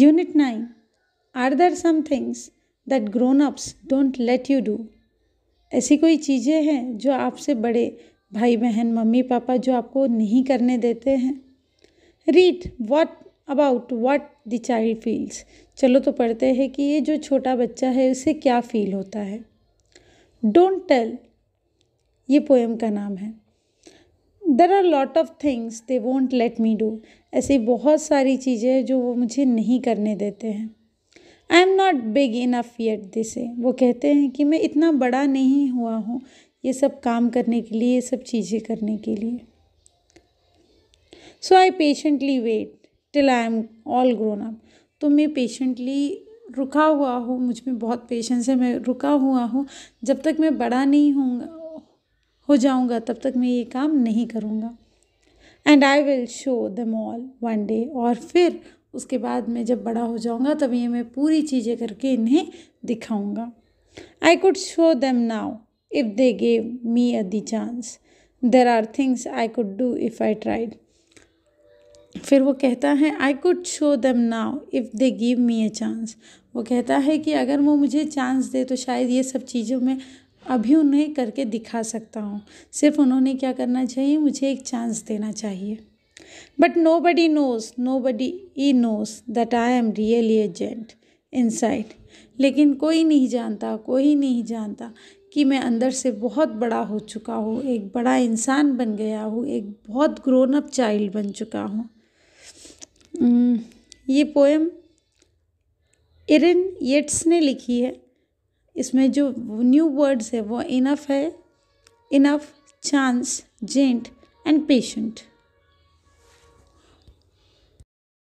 Unit 9 Are there some things that grown-ups don't let you do? ऐसी कोई चीज़ें हैं जो आपसे बड़े भाई बहन मम्मी पापा जो आपको नहीं करने देते हैं read what about what the child feels चलो तो पढ़ते हैं कि ये जो छोटा बच्चा है उसे क्या फील होता है डोंट टेल ये पोएम का नाम है there are lot of things they won't let me do ऐसी बहुत सारी चीज़ें जो वो मुझे नहीं करने देते हैं I am not big enough yet दिसे वो कहते हैं कि मैं इतना बड़ा नहीं हुआ हूँ ये सब काम करने के लिए ये सब चीज़ें करने के लिए so I patiently wait till I am all grown up तो मैं पेशेंटली रुका हुआ हूँ मुझ में बहुत पेशेंस है मैं रुका हुआ हूँ जब तक मैं बड़ा नहीं हूँ हो जाऊँगा तब तक मैं ये काम नहीं करूँगा and I will show them all one day और फिर उसके बाद मैं जब बड़ा हो जाऊँगा तब ये मैं पूरी चीज़ें करके इन्हें दिखाऊँगा I could show them now if they gave me a the chance there are things I could do if I tried फिर वो कहता है I could show them now if they give me a chance वो कहता है कि अगर वो मुझे चांस दे तो शायद ये सब चीज़ों में अभी उन्हें करके दिखा सकता हूँ सिर्फ उन्होंने क्या करना चाहिए मुझे एक चांस देना चाहिए but nobody knows nobody ई knows that I am really एजेंट इन साइड लेकिन कोई नहीं जानता कोई नहीं जानता कि मैं अंदर से बहुत बड़ा हो चुका हूँ एक बड़ा इंसान बन गया हूँ एक बहुत ग्रोन अप चाइल्ड बन चुका हूँ ये पोएम इरिन येट्स ने लिखी है इसमें जो न्यू वर्ड्स है वो इनफ है इनफ चांस जेंट एंड पेशेंट